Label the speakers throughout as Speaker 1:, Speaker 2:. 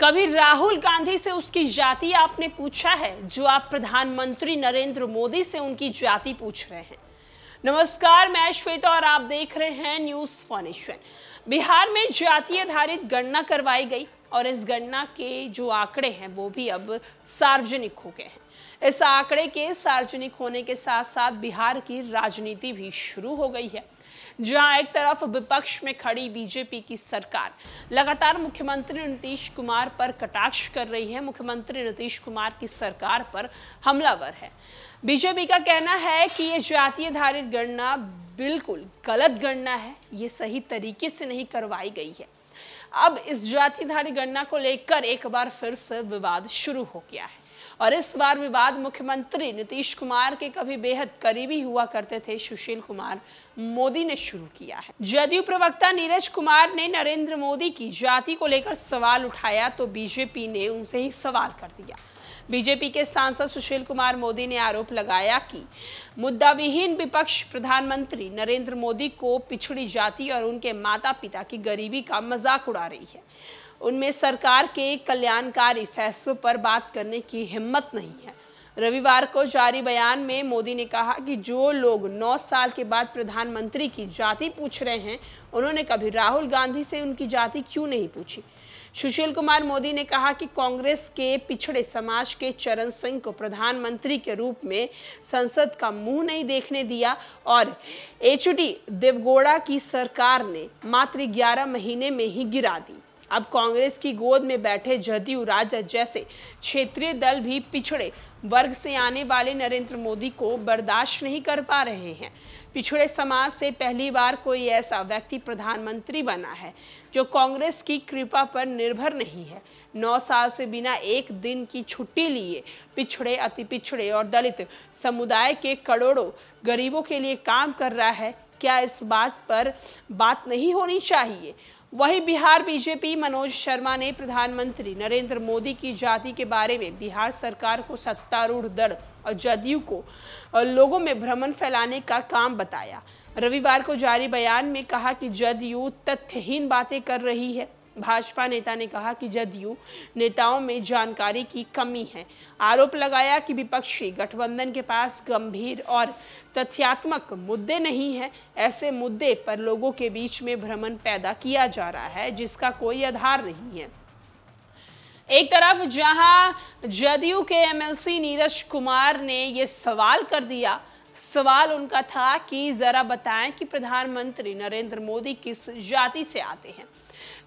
Speaker 1: कभी राहुल गांधी से उसकी जाति आपने पूछा है जो आप प्रधानमंत्री नरेंद्र मोदी से उनकी जाति पूछ रहे हैं नमस्कार मैं श्वेता और आप देख रहे हैं न्यूज फॉनेश्वर बिहार में जाति आधारित गणना करवाई गई और इस गणना के जो आंकड़े हैं वो भी अब सार्वजनिक हो गए हैं इस आंकड़े के सार्वजनिक होने के साथ साथ बिहार की राजनीति भी शुरू हो गई है जहां एक तरफ विपक्ष में खड़ी बीजेपी की सरकार लगातार मुख्यमंत्री नीतीश कुमार पर कटाक्ष कर रही है मुख्यमंत्री नीतीश कुमार की सरकार पर हमलावर है बीजेपी का कहना है कि ये जातीय धारित गणना बिल्कुल गलत गणना है ये सही तरीके से नहीं करवाई गई है अब इस जातिधारी गणना को लेकर एक बार फिर से विवाद शुरू हो गया है और इस बार विवाद मुख्यमंत्री नीतीश कुमार के कभी बेहद करीबी हुआ करते थे सुशील कुमार मोदी ने शुरू किया है जदयू प्रवक्ता नीरज कुमार ने नरेंद्र मोदी की जाति को लेकर सवाल उठाया तो बीजेपी ने उनसे ही सवाल कर दिया बीजेपी के सांसद सुशील कुमार मोदी ने आरोप लगाया कि मुद्दा विहीन विपक्ष प्रधानमंत्री नरेंद्र मोदी को पिछड़ी जाति और उनके माता पिता की गरीबी का मजाक उड़ा रही है उनमें सरकार के कल्याणकारी फैसलों पर बात करने की हिम्मत नहीं है रविवार को जारी बयान में मोदी ने कहा कि जो लोग 9 साल के बाद प्रधानमंत्री की जाति पूछ रहे हैं उन्होंने कभी राहुल गांधी से उनकी जाति क्यों नहीं पूछी सुशील कुमार मोदी ने कहा कि कांग्रेस के पिछड़े समाज के चरण सिंह को प्रधानमंत्री के रूप में संसद का मुंह नहीं देखने दिया और एच देवगौड़ा की सरकार ने मात्र 11 महीने में ही गिरा दी अब कांग्रेस की गोद में बैठे जदयू राजा जैसे क्षेत्रीय दल भी पिछड़े वर्ग से आने वाले नरेंद्र मोदी को बर्दाश्त नहीं कर पा रहे हैं पिछड़े समाज से पहली बार कोई ऐसा व्यक्ति प्रधानमंत्री बना है जो कांग्रेस की कृपा पर निर्भर नहीं है नौ साल से बिना एक दिन की छुट्टी लिए पिछड़े अति पिछड़े और दलित समुदाय के करोड़ों गरीबों के लिए काम कर रहा है क्या इस बात पर बात नहीं होनी चाहिए वहीं बिहार बीजेपी मनोज शर्मा ने प्रधानमंत्री नरेंद्र मोदी की जाति के बारे में बिहार सरकार को सत्तारूढ़ दल और जदयू को लोगों में भ्रमण फैलाने का काम बताया रविवार को जारी बयान में कहा कि जदयू तथ्यहीन बातें कर रही है भाजपा नेता ने कहा कि जदयू नेताओं में जानकारी की कमी है आरोप लगाया कि विपक्षी गठबंधन के पास गंभीर और तथ्यात्मक मुद्दे नहीं है ऐसे मुद्दे पर लोगों के बीच में भ्रमण पैदा किया जा रहा है जिसका कोई आधार नहीं है एक तरफ जहां जदयू के एमएलसी नीरज कुमार ने ये सवाल कर दिया सवाल उनका था कि जरा बताएं कि प्रधानमंत्री नरेंद्र मोदी किस जाति से आते हैं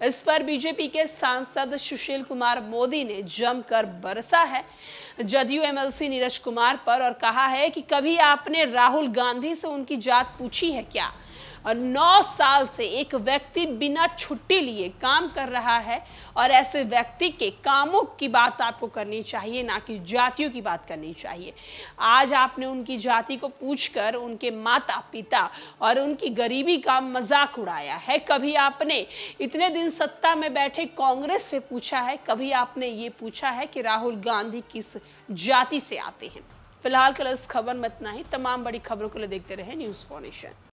Speaker 1: इस पर बीजेपी के सांसद सुशील कुमार मोदी ने जमकर बरसा है जदयू एमएलसी नीरज कुमार पर और कहा है कि कभी आपने राहुल गांधी से उनकी जात पूछी है क्या और नौ साल से एक व्यक्ति बिना छुट्टी लिए काम कर रहा है और ऐसे व्यक्ति के कामों की बात आपको करनी चाहिए ना कि जातियों की बात करनी चाहिए आज आपने उनकी जाति को पूछकर उनके माता पिता और उनकी गरीबी का मजाक उड़ाया है कभी आपने इतने दिन सत्ता में बैठे कांग्रेस से पूछा है कभी आपने ये पूछा है कि राहुल गांधी किस जाति से आते हैं फिलहाल कल इस खबर में इतना ही तमाम बड़ी खबरों के लिए देखते रहे न्यूज फॉर्नेशन